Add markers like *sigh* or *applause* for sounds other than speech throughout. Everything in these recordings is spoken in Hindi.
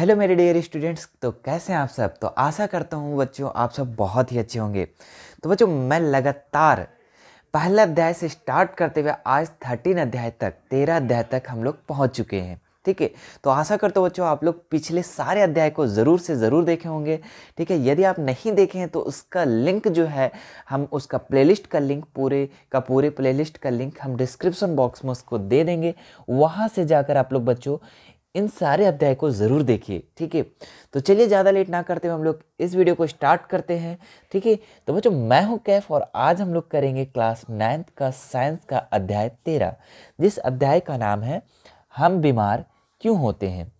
हेलो मेरे डियर स्टूडेंट्स तो कैसे हैं आप सब तो आशा करता हूँ बच्चों आप सब बहुत ही अच्छे होंगे तो बच्चों मैं लगातार पहला अध्याय से स्टार्ट करते हुए आज थर्टीन अध्याय तक तेरह अध्याय तक हम लोग पहुँच चुके हैं ठीक है तो आशा करता हूँ बच्चों आप लोग पिछले सारे अध्याय को ज़रूर से ज़रूर देखे होंगे ठीक है यदि आप नहीं देखे हैं तो उसका लिंक जो है हम उसका प्ले का लिंक पूरे का पूरे प्ले का लिंक हम डिस्क्रिप्सन बॉक्स में उसको दे देंगे वहाँ से जाकर आप लोग बच्चों इन सारे अध्याय को ज़रूर देखिए ठीक है तो चलिए ज़्यादा लेट ना करते हुए हम लोग इस वीडियो को स्टार्ट करते हैं ठीक है तो बच्चों मैं हूँ कैफ और आज हम लोग करेंगे क्लास नाइन्थ का साइंस का अध्याय तेरह जिस अध्याय का नाम है हम बीमार क्यों होते हैं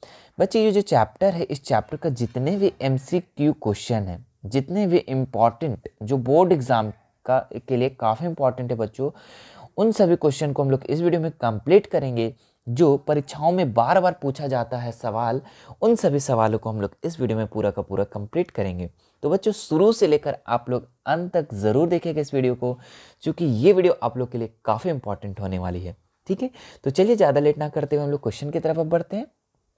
बच्चे ये जो चैप्टर है इस चैप्टर का जितने भी एम क्वेश्चन हैं जितने भी इम्पॉर्टेंट जो बोर्ड एग्ज़ाम का के लिए काफ़ी इम्पॉर्टेंट है बच्चों उन सभी क्वेश्चन को हम लोग इस वीडियो में कंप्लीट करेंगे जो परीक्षाओं में बार बार पूछा जाता है सवाल उन सभी सवालों को हम लोग इस वीडियो में पूरा का पूरा कंप्लीट करेंगे तो बच्चों शुरू से लेकर आप लोग अंत तक ज़रूर देखेगा इस वीडियो को क्योंकि ये वीडियो आप लोग के लिए काफ़ी इंपॉर्टेंट होने वाली है ठीक है तो चलिए ज़्यादा लेट ना करते हुए हम लोग क्वेश्चन की तरफ अब बढ़ते हैं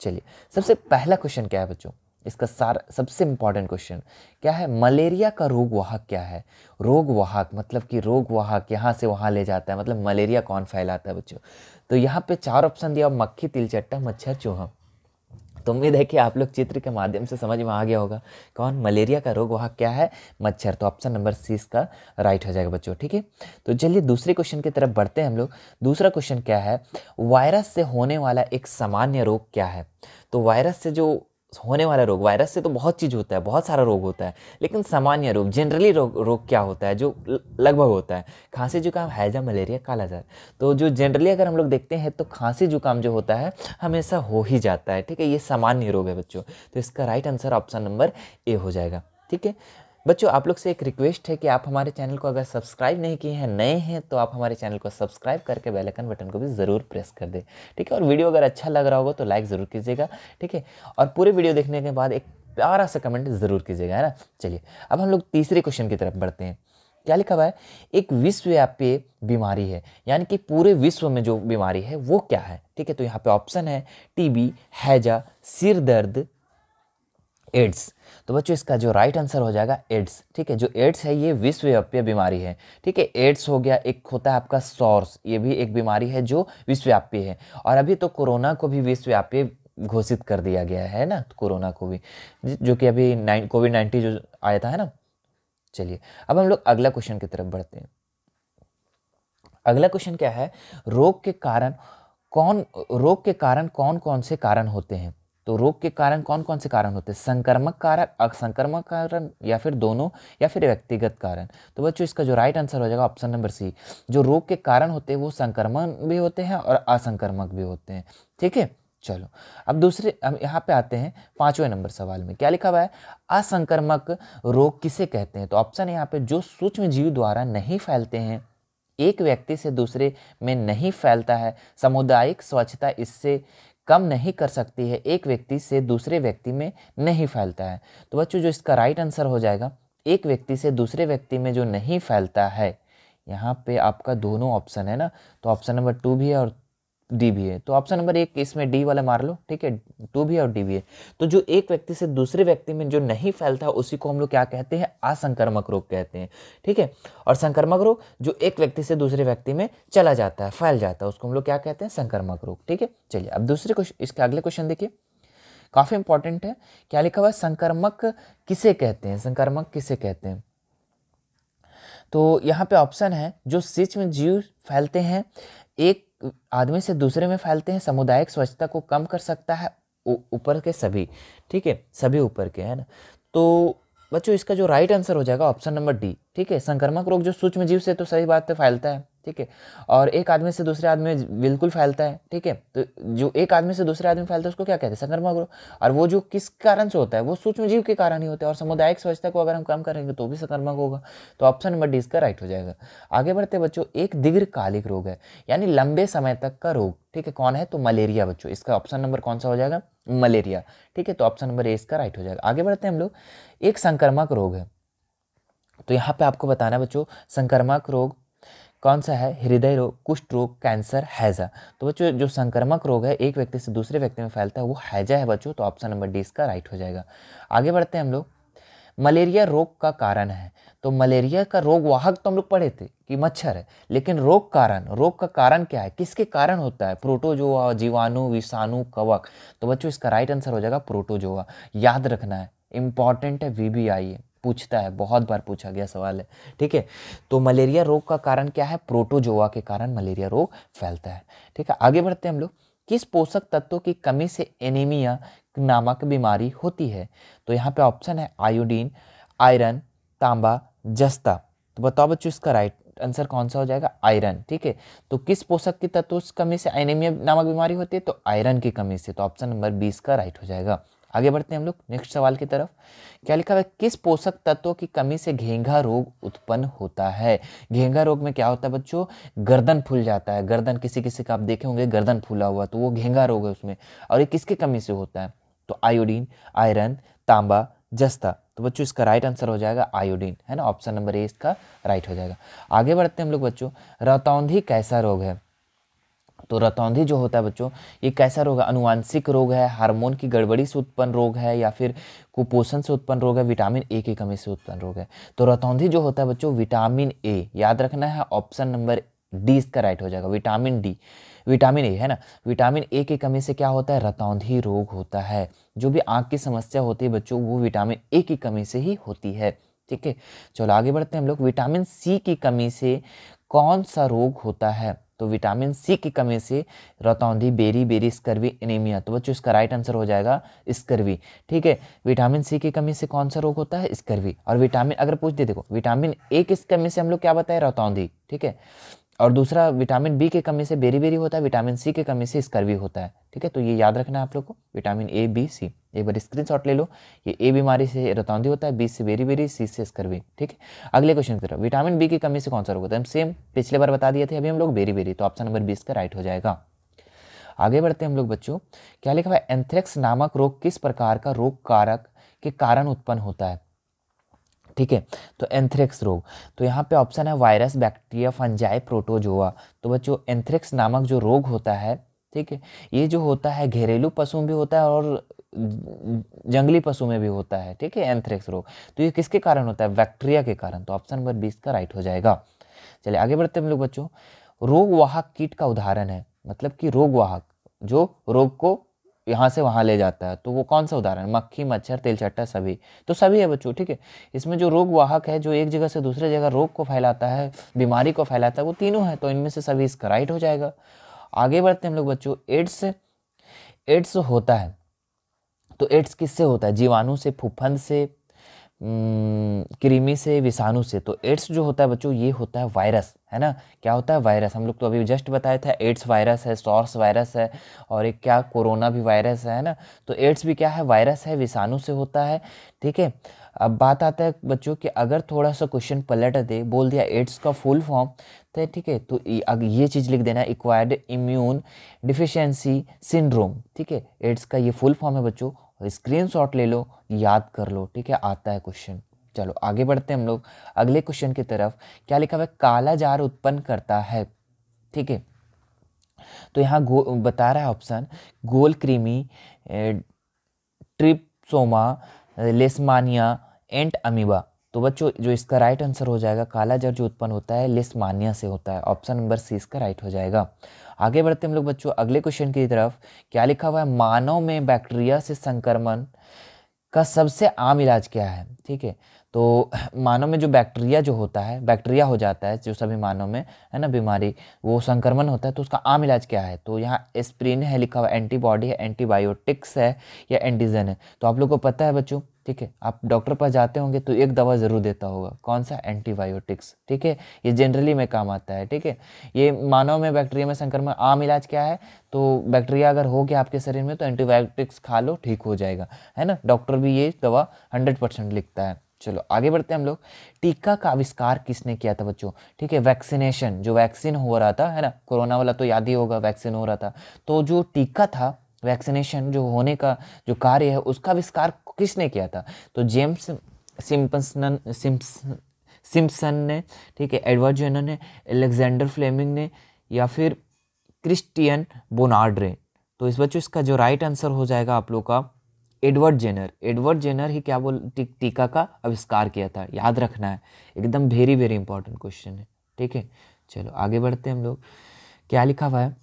चलिए सबसे पहला क्वेश्चन क्या है बच्चों इसका सार सबसे इंपॉर्टेंट क्वेश्चन क्या है मलेरिया का रोग वाहक क्या है रोगवाहक मतलब कि रोग वाहक यहाँ से वहाँ ले जाता है मतलब मलेरिया कौन फैलाता है बच्चों तो यहाँ पे चार ऑप्शन दिया मक्खी तिलचट्टा मच्छर चूहा तो उम्मीद है कि आप लोग चित्र के माध्यम से समझ में आ गया होगा कौन मलेरिया का रोग वहाँ क्या है मच्छर तो ऑप्शन नंबर सी इसका राइट हो जाएगा बच्चों ठीक है तो चलिए दूसरे क्वेश्चन की तरफ बढ़ते हैं हम लोग दूसरा क्वेश्चन क्या है वायरस से होने वाला एक सामान्य रोग क्या है तो वायरस से जो होने वाला रोग वायरस से तो बहुत चीज़ होता है बहुत सारा रोग होता है लेकिन सामान्य रोग जनरली रोग रोग क्या होता है जो लगभग होता है खांसी जुकाम हैजा मलेरिया काला कालाजार तो जो जनरली अगर हम लोग देखते हैं तो खांसी जुकाम जो होता है हमेशा हो ही जाता है ठीक है ये सामान्य रोग है बच्चों तो इसका right answer option number A हो जाएगा ठीक है बच्चों आप लोग से एक रिक्वेस्ट है कि आप हमारे चैनल को अगर सब्सक्राइब नहीं किए हैं नए हैं तो आप हमारे चैनल को सब्सक्राइब करके बेल आइकन बटन को भी ज़रूर प्रेस कर दें ठीक है और वीडियो अगर अच्छा लग रहा होगा तो लाइक ज़रूर कीजिएगा ठीक है और पूरे वीडियो देखने के बाद एक प्यारा सा कमेंट ज़रूर कीजिएगा है ना चलिए अब हम लोग तीसरे क्वेश्चन की तरफ बढ़ते हैं क्या लिखा हुआ है एक विश्वव्यापी बीमारी है यानी कि पूरे विश्व में जो बीमारी है वो क्या है ठीक है तो यहाँ पर ऑप्शन है टीबी हैजा सिर दर्द एड्स तो बच्चों इसका जो राइट आंसर हो जाएगा एड्स ठीक है जो एड्स है ये विश्वव्यापी बीमारी है ठीक है एड्स हो गया एक होता है आपका सॉर्स ये भी एक बीमारी है जो विश्वव्यापी है और अभी तो कोरोना को भी विश्वव्यापी घोषित कर दिया गया है ना तो कोरोना को भी जो कि अभी नाइन कोविड नाइन्टीन जो आया था है ना चलिए अब हम लोग अगला क्वेश्चन की तरफ बढ़ते हैं अगला क्वेश्चन क्या है रोग के कारण कौन रोग के कारण कौन कौन से कारण होते हैं तो रोग के कारण कौन कौन से कारण होते हैं संक्रमक कारक असंक्रमक कारण या फिर दोनों या फिर व्यक्तिगत कारण तो बच्चों इसका जो राइट आंसर हो जाएगा ऑप्शन नंबर सी जो रोग के कारण होते हैं वो संक्रमण भी होते हैं और असंक्रमक भी होते हैं ठीक है चलो अब दूसरे हम यहाँ पे आते हैं पांचवें नंबर सवाल में क्या लिखा हुआ है असंक्रमक रोग किसे कहते हैं तो ऑप्शन यहाँ पे जो सूक्ष्म जीव द्वारा नहीं फैलते हैं एक व्यक्ति से दूसरे में नहीं फैलता है सामुदायिक स्वच्छता इससे कम नहीं कर सकती है एक व्यक्ति से दूसरे व्यक्ति में नहीं फैलता है तो बच्चों जो इसका राइट आंसर हो जाएगा एक व्यक्ति से दूसरे व्यक्ति में जो नहीं फैलता है यहाँ पे आपका दोनों ऑप्शन है ना तो ऑप्शन नंबर टू भी है और डी भी है तो ऑप्शन नंबर एक इसमें डी वाला मार लो ठीक है टू भी है और डी भी है तो जो एक व्यक्ति से दूसरे व्यक्ति में जो नहीं फैलता है उसी को हम लोग क्या कहते हैं असंक्रमक रोग कहते हैं ठीक है और संक्रमक रोग जो एक व्यक्ति से दूसरे व्यक्ति में चला जाता है फैल जाता है उसको हम लोग क्या कहते हैं संक्रमक रोग ठीक है चलिए अब दूसरे क्वेश्चन इसके अगले क्वेश्चन देखिए काफ़ी इंपॉर्टेंट है क्या लिखा हुआ है संक्रामक किसे कहते हैं संक्रमक किसे कहते हैं तो यहाँ पे ऑप्शन है जो सिच में जीव फैलते हैं एक आदमी से दूसरे में फैलते हैं सामुदायिक स्वच्छता को कम कर सकता है ऊपर के सभी ठीक है सभी ऊपर के है ना तो बच्चों इसका जो राइट आंसर हो जाएगा ऑप्शन नंबर डी ठीक है संक्रमक रोग जो सूक्ष्म जीव से तो सही बात पर फैलता है ठीक है और एक आदमी से दूसरे आदमी में बिल्कुल फैलता है ठीक है तो जो एक आदमी से दूसरे आदमी फैलता है उसको क्या कहते हैं संक्रमक रोग और वो जो किस कारण से होता है वो सूक्ष्म जीव के कारण ही होता है और सामुदायिक स्वच्छता को अगर हम कम करेंगे तो भी संक्रमक होगा तो ऑप्शन नंबर डी इसका राइट हो जाएगा आगे बढ़ते बच्चों एक दीर्घकालिक रोग है यानी लंबे समय तक का रोग ठीक है कौन है तो मलेरिया बच्चों इसका ऑप्शन नंबर कौन सा हो जाएगा मलेरिया ठीक है तो ऑप्शन नंबर ए इसका राइट हो जाएगा आगे बढ़ते हैं हम लोग एक संक्रमक रोग है तो यहाँ पे आपको बताना है बच्चों संक्रमक रोग कौन सा है हृदय रोग कुष्ठ रोग कैंसर हैजा तो बच्चों जो संक्रमक रोग है एक व्यक्ति से दूसरे व्यक्ति में फैलता है वो हैजा है बच्चों तो ऑप्शन नंबर डी इसका राइट हो जाएगा आगे बढ़ते हैं हम लोग मलेरिया रोग का कारण है तो मलेरिया का रोग वाहक तो हम लोग पढ़े थे कि मच्छर है लेकिन रोग कारण रोग का कारण क्या है किसके कारण होता है प्रोटोजोआ जीवाणु विषाणु कवक तो बच्चों इसका राइट आंसर हो जाएगा प्रोटोजोआ याद रखना है इंपॉर्टेंट है वी बी आई पूछता है बहुत बार पूछा गया सवाल है ठीक है तो मलेरिया रोग का कारण क्या है प्रोटोजोआ के कारण मलेरिया रोग फैलता है ठीक है आगे बढ़ते हैं हम लोग किस पोषक तत्वों की कमी से एनीमिया नामक बीमारी होती है तो यहाँ पे ऑप्शन है आयोडीन आयरन तांबा जस्ता तो बताओ बच्चों इसका राइट आंसर कौन सा हो जाएगा आयरन ठीक है तो किस पोषक की तत्व कमी से एनीमिया नामक बीमारी होती है तो आयरन की कमी से तो ऑप्शन नंबर बीस का राइट हो जाएगा आगे बढ़ते हैं हम लोग नेक्स्ट सवाल की तरफ क्या लिखा है किस पोषक तत्वों की कमी से घेंघा रोग उत्पन्न होता है घेंघा रोग में क्या होता है बच्चों गर्दन फूल जाता है गर्दन किसी किसी का आप देखे होंगे गर्दन फूला हुआ तो वो घेंघा रोग है उसमें और ये किसकी कमी से होता है तो आयोडीन आयरन तांबा जस्ता तो बच्चों इसका राइट आंसर हो जाएगा आयोडीन है ना ऑप्शन नंबर ए इसका राइट हो जाएगा आगे बढ़ते हैं हम लोग बच्चों रतौंधी कैसा रोग है तो रतौंधी जो होता है बच्चों ये कैसा रोग है अनुवांशिक रोग है हार्मोन की गड़बड़ी से उत्पन्न रोग है या फिर कुपोषण से उत्पन्न रोग है विटामिन ए की कमी से उत्पन्न रोग है तो रतौंधी जो होता है बच्चों विटामिन ए याद रखना है ऑप्शन नंबर डी इसका राइट हो जाएगा विटामिन डी विटामिन ए है ना विटामिन ए की कमी से क्या होता है रतौंधी रोग होता है जो भी आँख की समस्या होती है बच्चों वो विटामिन ए की कमी से ही होती है ठीक है चलो आगे बढ़ते हैं हम लोग विटामिन सी की कमी से कौन सा रोग होता है तो विटामिन सी की कमी से रतौंधी बेरी बेरी स्कर्वी एनीमिया तो बच्चों इसका राइट आंसर हो जाएगा स्कर्वी ठीक है विटामिन सी की कमी से कौन सा रोग होता है स्कर्वी और विटामिन अगर पूछ दे देखो विटामिन ए की कमी से हम लोग क्या बताए रतौंधी ठीक है और दूसरा विटामिन बी के कमी से बेरी बेरी होता है विटामिन सी के कमी से स्कर्वी होता है ठीक है तो ये याद रखना है आप लोग को विटामिन ए बी सी एक बार स्क्रीनशॉट ले लो ये ए बीमारी से रतौंधी होता है बी से बेरी बेरी सी से स्कर्वी ठीक है अगले क्वेश्चन की तरफ विटामिन बी की कमी से कौन सा रोग होता है सेम पिछले बार बता दिए थे अभी हम लोग बेरी बेरी तो ऑप्शन नंबर बीस का राइट हो जाएगा आगे बढ़ते हैं हम लोग बच्चों क्या लिखा हुआ है एंथ्रेक्स नामक रोग किस प्रकार का रोग कारक के कारण उत्पन्न होता है ठीक है तो एंथ्रेक्स रोग तो यहाँ पे ऑप्शन है वायरस बैक्टीरिया फंजाई प्रोटोजोआ तो बच्चों एंथ्रेक्स नामक जो रोग होता है ठीक है ये जो होता है घरेलू पशु में भी होता है और जंगली पशु में भी होता है ठीक है एंथ्रेक्स रोग तो ये किसके कारण होता है बैक्टीरिया के कारण तो ऑप्शन नंबर बीस का राइट हो जाएगा चलिए आगे बढ़ते हम लोग बच्चों रोगवाहक कीट का उदाहरण है मतलब कि रोगवाहक जो रोग को यहाँ से वहाँ ले जाता है तो वो कौन सा उदाहरण मक्खी मच्छर तेलचट्टा सभी तो सभी है बच्चों ठीक है इसमें जो रोग वाहक है जो एक जगह से दूसरे जगह रोग को फैलाता है बीमारी को फैलाता है वो तीनों है तो इनमें से सभी इसका राइट हो जाएगा आगे बढ़ते हैं हम लोग बच्चों एड्स एड्स होता है तो एड्स किससे होता है जीवाणु से फुफंद से कृमि से विषाणु से तो एड्स जो होता है बच्चों ये होता है वायरस है ना क्या होता है वायरस हम लोग तो अभी जस्ट बताया था एड्स वायरस है सॉर्स वायरस है और एक क्या कोरोना भी वायरस है ना तो एड्स भी क्या है वायरस है विषाणु से होता है ठीक है अब बात आता है बच्चों कि अगर थोड़ा सा क्वेश्चन पलट दे बोल दिया एड्स का फुल फॉर्म तो ठीक है तो ये चीज़ लिख देना इक्वायर्ड इम्यून डिफिशेंसी सिंड्रोम ठीक है एड्स का ये फुल फॉर्म है बच्चों स्क्रीनशॉट तो ले लो याद कर लो ठीक है आता है क्वेश्चन चलो आगे बढ़ते हैं हम लोग अगले क्वेश्चन की तरफ क्या लिखा हुआ है काला जार उत्पन्न करता है ठीक है तो यहाँ गो बता रहा है ऑप्शन गोल क्रीमी ट्रिपसोमा लेस्मानिया एंट अमीबा तो बच्चों जो इसका राइट आंसर हो जाएगा काला जर जो उत्पन्न होता है मानिया से होता है ऑप्शन नंबर सी इसका राइट हो जाएगा आगे बढ़ते हम लोग बच्चों अगले क्वेश्चन की तरफ क्या लिखा हुआ है मानव में बैक्टीरिया से संक्रमण का सबसे आम इलाज क्या है ठीक है तो मानव में जो बैक्टीरिया जो होता है बैक्टीरिया हो जाता है जो सभी मानव में है ना बीमारी वो संक्रमण होता है तो उसका आम इलाज क्या है तो यहाँ स्प्रिन है लिखा हुआ एंटीबॉडी है एंटीबायोटिक्स है या एंटीजन है तो आप लोग को पता है बच्चों ठीक है आप डॉक्टर पास जाते होंगे तो एक दवा ज़रूर देता होगा कौन सा एंटीबायोटिक्स ठीक है ये जनरली में काम आता है ठीक है ये मानव में बैक्टीरिया में संक्रमण आम इलाज क्या है तो बैक्टीरिया अगर हो गया आपके शरीर में तो एंटीबायोटिक्स खा लो ठीक हो जाएगा है ना डॉक्टर भी ये दवा हंड्रेड परसेंट लिखता है चलो आगे बढ़ते हैं हम लोग टीका का आविष्कार किसने किया था बच्चों ठीक है वैक्सीनेशन जो वैक्सीन हो रहा था है ना कोरोना वाला तो याद ही होगा वैक्सीन हो रहा था तो जो टीका था वैक्सीनेशन जो होने का जो कार्य है उसका आविष्कार किसने किया था तो जेम्स सिम्पसन सिम्पसन ने ठीक है एडवर्ड जेनर ने एलेक्जेंडर फ्लेमिंग ने या फिर क्रिस्टियन बोनार्ड्रे तो इस बच्चों इसका जो राइट आंसर हो जाएगा आप लोग का एडवर्ड जेनर एडवर्ड जेनर ही क्या बोल टी, टीका का आविष्कार किया था याद रखना है एकदम वेरी वेरी इंपॉर्टेंट क्वेश्चन है ठीक है चलो आगे बढ़ते हैं हम लोग क्या लिखा हुआ है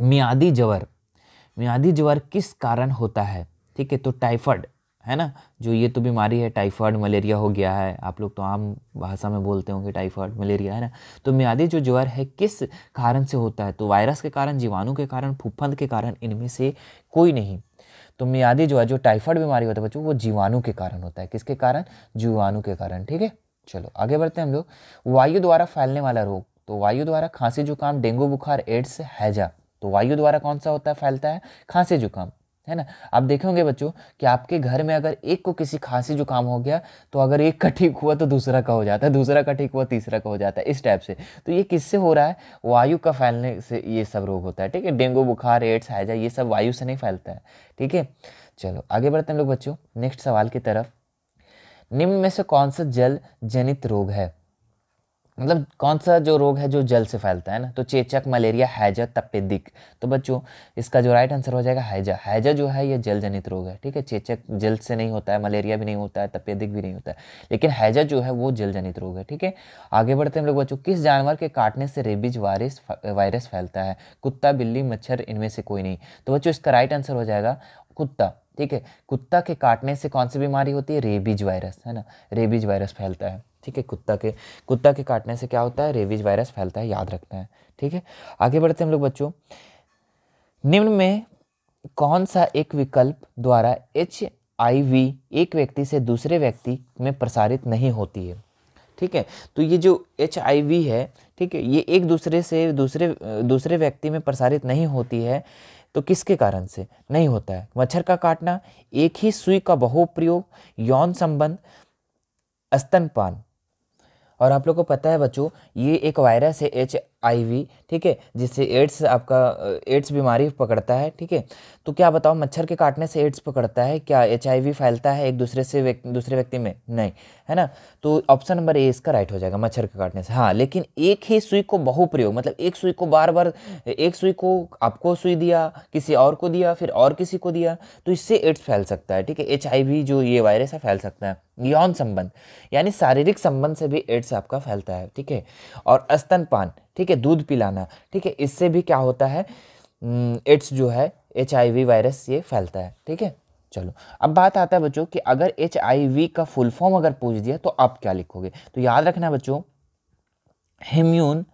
मियादी जवर म्यादी ज्वर किस कारण होता है ठीक है तो टाइफाइड है ना जो ये तो बीमारी है टाइफाइड मलेरिया हो गया है आप लोग तो आम भाषा में बोलते होंगे टाइफाइड मलेरिया है ना तो म्यादी जो ज्वर है किस कारण से होता है तो वायरस के कारण जीवाणु के कारण फुफंद के कारण इनमें से कोई नहीं तो म्यादी ज्वर जो टाइफाइड बीमारी होता है बच्चों वो जीवाणु के कारण होता है किसके कारण जीवाणु के कारण ठीक है चलो आगे बढ़ते हैं हम लोग वायु द्वारा फैलने वाला रोग तो वायु द्वारा खांसी जुकाम डेंगू बुखार एड्स हैजा तो वायु द्वारा कौन सा होता है फैलता है खांसी जुकाम है ना आप देखे होंगे बच्चों कि आपके घर में अगर एक को किसी खांसी जुकाम हो गया तो अगर एक का ठीक हुआ तो दूसरा का हो जाता है दूसरा का ठीक हुआ तीसरा का हो जाता है इस टाइप से तो ये किससे हो रहा है वायु का फैलने से ये सब रोग होता है ठीक है डेंगू बुखार एड्स हैजा ये सब वायु से नहीं फैलता है ठीक है चलो आगे बढ़ते हैं लोग बच्चों नेक्स्ट सवाल की तरफ निम्न में से कौन सा जल जनित रोग है मतलब कौन सा जो रोग है जो जल से फैलता है ना तो चेचक मलेरिया हैजा तपेदिक तो बच्चों इसका जो राइट आंसर हो जाएगा हैजा हैजा जो है ये जल जनित रोग है ठीक है चेचक जल से नहीं होता है मलेरिया भी नहीं होता है तपेदिक भी नहीं होता है लेकिन हैजा जो है वो जल जनित रोग है ठीक है आगे बढ़ते हैं हम लोग बच्चों किस जानवर के काटने से रेबिज वायरस वायरस फैलता है कुत्ता बिल्ली मच्छर इनमें से कोई नहीं तो बच्चों इसका राइट आंसर हो जाएगा कुत्ता ठीक है कुत्ता के काटने से कौन सी बीमारी होती है रेबिज वायरस है ना रेबिज वायरस फैलता है ठीक है कुत्ता के कुत्ता के काटने से क्या होता है रेबीज वायरस फैलता है याद रखना है ठीक है आगे बढ़ते हैं हम लोग बच्चों निम्न में कौन सा एक विकल्प द्वारा एच एक व्यक्ति से दूसरे व्यक्ति में प्रसारित नहीं होती है ठीक है तो ये जो एच है ठीक है ये एक दूसरे से दूसरे दूसरे व्यक्ति में प्रसारित नहीं होती है तो किसके कारण से नहीं होता है मच्छर का काटना एक ही सुई का बहुप्रयोग यौन संबंध स्तनपान और आप लोग को पता है बच्चों ये एक वायरस है एच आई वी ठीक है जिससे एड्स आपका एड्स बीमारी पकड़ता है ठीक है तो क्या बताओ मच्छर के काटने से एड्स पकड़ता है क्या एच आई वी फैलता है एक दूसरे से व्यक्ति दूसरे व्यक्ति में नहीं है ना तो ऑप्शन नंबर ए इसका राइट हो जाएगा मच्छर के काटने से हाँ लेकिन एक ही सुई को बहुप्रयोग मतलब एक सुई को बार बार एक सुई को आपको सुई दिया किसी और को दिया फिर और किसी को दिया तो इससे एड्स फैल सकता है ठीक है एच आई वी जो ये वायरस है फैल सकता है यौन संबंध यानी शारीरिक संबंध से भी एड्स आपका फैलता है ठीक है और स्तनपान ठीक है दूध पिलाना ठीक है इससे भी क्या होता है एड्स जो है एच वायरस ये फैलता है ठीक है चलो अब बात आता है बच्चों कि अगर एच का फुल फॉर्म अगर पूछ दिया तो आप क्या लिखोगे तो याद रखना बच्चों human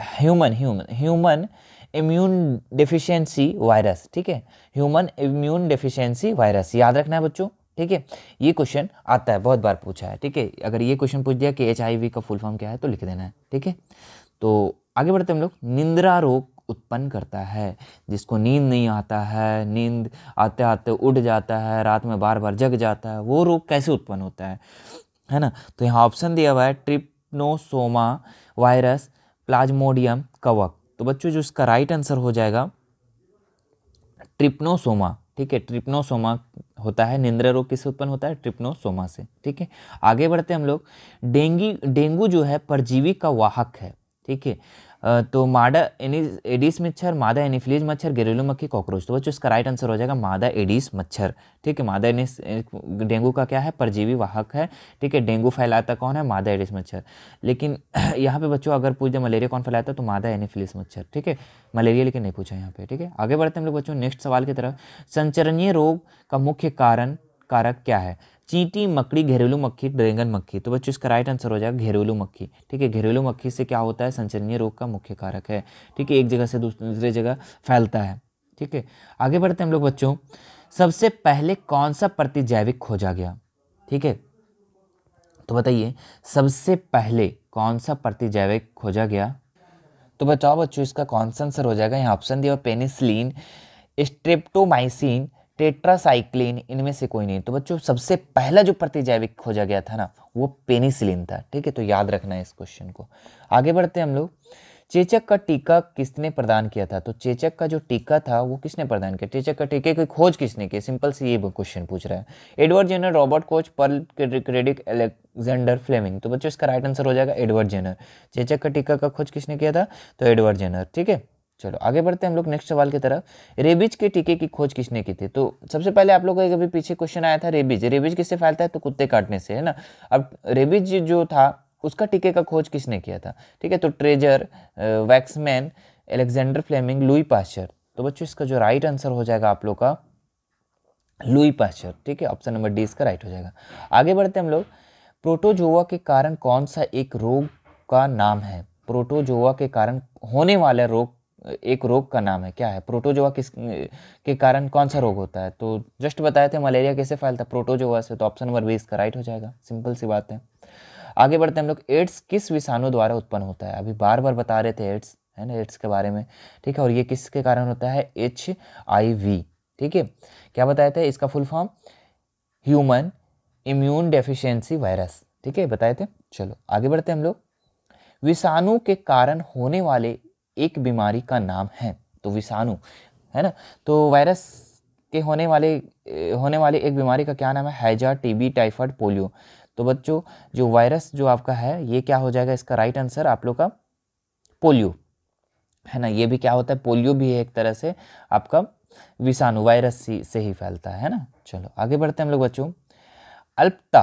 human human human immune deficiency virus ठीक है ह्यूमन इम्यून डिफिशियंसी वायरस याद रखना है बच्चों ठीक है ये क्वेश्चन आता है बहुत बार पूछा है ठीक है अगर ये क्वेश्चन पूछ दिया कि एच का फुल फॉर्म क्या है तो लिख देना है ठीक है तो आगे बढ़ते हम लोग निंद्रा रोग उत्पन्न करता है जिसको नींद नहीं आता है नींद आते आते उठ जाता है रात में बार बार जग जाता है वो रोग कैसे उत्पन्न होता है है ना तो यहाँ ऑप्शन दिया हुआ है ट्रिप्नोसोमा वायरस प्लाज्मोडियम कवक तो बच्चों जो इसका राइट आंसर हो जाएगा ट्रिप्नोसोमा ठीक है ट्रिप्नोसोमा होता है निंद्रा रोग किससे उत्पन्न होता है ट्रिप्नोसोमा से ठीक है आगे बढ़ते हम लोग डेंगी डेंगू जो है परजीवी का वाहक है ठीक है तो मादा एनिस एडिस मच्छर मादा एनिफ्लीज मच्छर घरेलू मक्खी कॉकरोच तो बच्चों इसका राइट आंसर हो जाएगा मादा एडिस मच्छर ठीक है मादा एनिस डेंगू का क्या है परजीवी वाहक है ठीक है डेंगू फैलाता कौन है मादा एडिस मच्छर लेकिन *clears throat* यहाँ पे बच्चों अगर पूछ दे मलेरिया कौन फैलाता तो मादा एनिफ्लीज मच्छर ठीक है मलेरिया लेकिन नहीं पूछा यहाँ पे ठीक है आगे बढ़ते हैं हम लोग बच्चों नेक्स्ट सवाल की तरफ संचरणीय रोग का मुख्य कारण कारक क्या है चीटी मकड़ी घरेलू मक्खी ड्रैगन मक्खी तो बच्चों इसका राइट आंसर हो जाएगा घरेलू मक्खी ठीक है घरेलू मक्खी से क्या होता है संचरणीय रोग का मुख्य कारक है ठीक है एक जगह से दूसरी जगह फैलता है ठीक है आगे बढ़ते हैं हम लोग बच्चों सबसे पहले कौन सा प्रतिजैविक खोजा गया ठीक है तो बताइए सबसे पहले कौन सा प्रतिजैविक खोजा गया तो बताओ बच्चों इसका कौन सा आंसर हो जाएगा यहाँ ऑप्शन दिया पेनिसलिन स्ट्रेप्टोमाइसिन टेट्रासाइक्लिन इनमें से कोई नहीं तो बच्चों सबसे पहला जो प्रतिजैविक खोजा गया था ना वो पेनिसिलिन था ठीक है तो याद रखना है इस क्वेश्चन को आगे बढ़ते हैं हम लोग चेचक का टीका किसने प्रदान किया था तो चेचक का जो टीका था वो किसने प्रदान किया चेचक का टीके की खोज किसने की सिंपल से ये क्वेश्चन पूछ रहा है एडवर्ड जेनर रॉबर्ट कोच पर्ल क्रेडिक एलेक्जेंडर फ्लेमिंग तो बच्चों इसका राइट आंसर हो जाएगा एडवर्ड जेनर चेचक का टीका का खोज किसने किया था तो एडवर्ड जेनर ठीक है चलो आगे बढ़ते हैं हम लोग नेक्स्ट सवाल की तरफ रेबीज के टीके की खोज किसने की थी तो सबसे पहले आप लोगों का एक अभी पीछे क्वेश्चन आया था रेबीज रेबीज किससे फैलता है तो कुत्ते काटने से है ना अब रेबीज जो था उसका टीके का खोज किसने किया था ठीक है तो ट्रेजर Waksman Alexander Fleming Louis Pasteur तो बच्चों इसका जो राइट आंसर हो जाएगा आप लोग का लुई पास्चर ठीक है ऑप्शन नंबर डी इसका राइट हो जाएगा आगे बढ़ते हैं हम लोग प्रोटोजोआ के कारण कौन सा एक रोग का नाम है प्रोटोजोआ के कारण होने वाले रोग एक रोग का नाम है क्या है प्रोटोजोआ किस के कारण कौन सा रोग होता है तो जस्ट बताए थे मलेरिया कैसे फैलता है प्रोटोजोआ से तो ऑप्शन नंबर बी इसका राइट हो जाएगा सिंपल सी बात है आगे बढ़ते हैं हम लोग एड्स किस विषाणु द्वारा उत्पन्न होता है अभी बार बार बता रहे थे एड्स है ना एड्स के बारे में ठीक है और ये किसके कारण होता है एच आई वी ठीक है क्या बताए थे इसका full form human immune deficiency virus ठीक है बताए थे चलो आगे बढ़ते हैं हम लोग विषाणु के कारण होने वाले एक बीमारी का नाम है तो विषाणु है ना तो वायरस के होने वाले होने वाली एक बीमारी का क्या नाम है हैजा टीबी टाइफाइड पोलियो तो बच्चों जो वायरस जो आपका है ये क्या हो जाएगा इसका राइट आंसर आप लोग का पोलियो है ना ये भी क्या होता है पोलियो भी है एक तरह से आपका विषाणु वायरस से ही फैलता है ना चलो आगे बढ़ते हैं हम लोग बच्चों अल्पता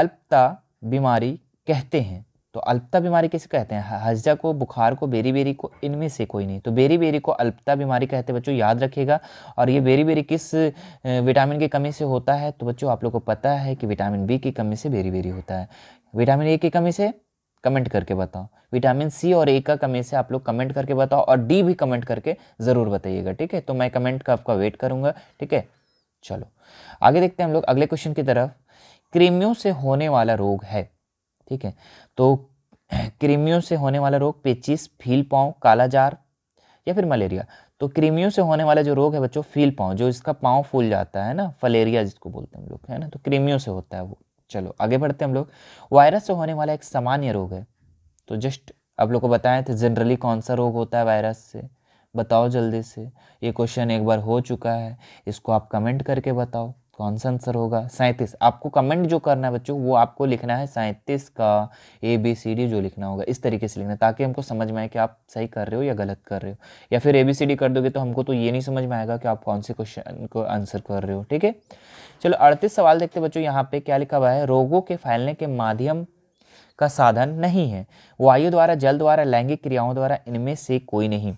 अल्पता बीमारी कहते हैं तो अल्पता बीमारी किसे कहते हैं हजा को बुखार को बेरी बेरी को इनमें से कोई नहीं तो बेरी बेरी को अल्पता बीमारी कहते हैं बच्चों याद रखिएगा और ये बेरी बेरी किस विटामिन की कमी से होता है तो बच्चों आप लोग को पता है कि विटामिन बी की कमी से बेरी बेरी होता है विटामिन ए की कमी से कमेंट करके बताओ विटामिन सी और ए का कमी से आप लोग कमेंट करके बताओ और डी भी कमेंट करके ज़रूर बताइएगा ठीक है तो मैं कमेंट का आपका वेट करूँगा ठीक है चलो आगे देखते हैं हम लोग अगले क्वेश्चन की तरफ क्रीमियों से होने वाला रोग है ठीक है तो क्रीमियों से होने वाला रोग पेचिस फील पाँव कालाजार या फिर मलेरिया तो क्रीमियों से होने वाला जो रोग है बच्चों फील पाँव जो इसका पाँव फूल जाता है ना फलेरिया जिसको बोलते हैं हम लोग है ना तो क्रीमियों से होता है वो चलो आगे बढ़ते हैं हम लोग वायरस से होने वाला एक सामान्य रोग है तो जस्ट आप लोग को बताएं थे जनरली कौन सा रोग होता है वायरस से बताओ जल्दी से ये क्वेश्चन एक बार हो चुका है इसको आप कमेंट करके बताओ कौन सा आंसर होगा सैंतीस आपको कमेंट जो करना है बच्चों वो आपको लिखना है सैंतीस का ए बी सी डी जो लिखना होगा इस तरीके से लिखना ताकि हमको समझ में आए कि आप सही कर रहे हो या गलत कर रहे हो या फिर ए बी सी डी कर दोगे तो हमको तो ये नहीं समझ में आएगा कि आप कौन से क्वेश्चन को आंसर कर रहे हो ठीक है चलो अड़तीस सवाल देखते बच्चों यहाँ पे क्या लिखा हुआ है रोगों के फैलने के माध्यम का साधन नहीं है वायु द्वारा जल द्वारा लैंगिक क्रियाओं द्वारा इनमें से कोई नहीं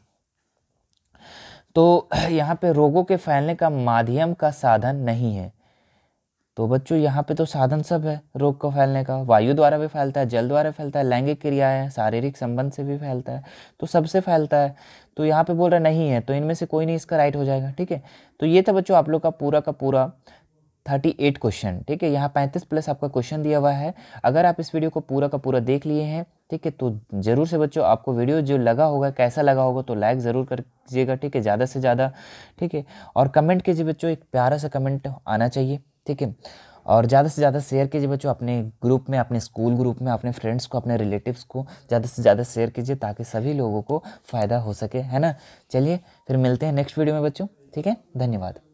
तो *clears throat* यहाँ पे रोगों के फैलने का माध्यम का साधन नहीं है तो बच्चों यहाँ पे तो साधन सब है रोग को फैलने का वायु द्वारा भी फैलता है जल द्वारा फैलता है लैंगिक क्रियाएं शारीरिक संबंध से भी फैलता है तो सबसे फैलता है तो यहाँ पे बोल रहा नहीं है तो इनमें से कोई नहीं इसका राइट हो जाएगा ठीक है तो ये था बच्चों आप लोग का पूरा का पूरा थर्टी एट क्वेश्चन ठीक है यहाँ पैंतीस प्लस आपका क्वेश्चन दिया हुआ है अगर आप इस वीडियो को पूरा का पूरा देख लिए हैं ठीक है तो ज़रूर से बच्चों आपको वीडियो जो लगा होगा कैसा लगा होगा तो लाइक ज़रूर कर दीजिएगा ठीक है ज़्यादा से ज़्यादा ठीक है और कमेंट कीजिए बच्चों एक प्यारा सा कमेंट आना चाहिए ठीक है और ज़्यादा से ज़्यादा शेयर कीजिए बच्चों अपने ग्रुप में अपने स्कूल ग्रुप में अपने फ्रेंड्स को अपने रिलेटिव्स को ज़्यादा से ज़्यादा शेयर कीजिए ताकि सभी लोगों को फ़ायदा हो सके है ना चलिए फिर मिलते हैं नेक्स्ट वीडियो में बच्चों ठीक है धन्यवाद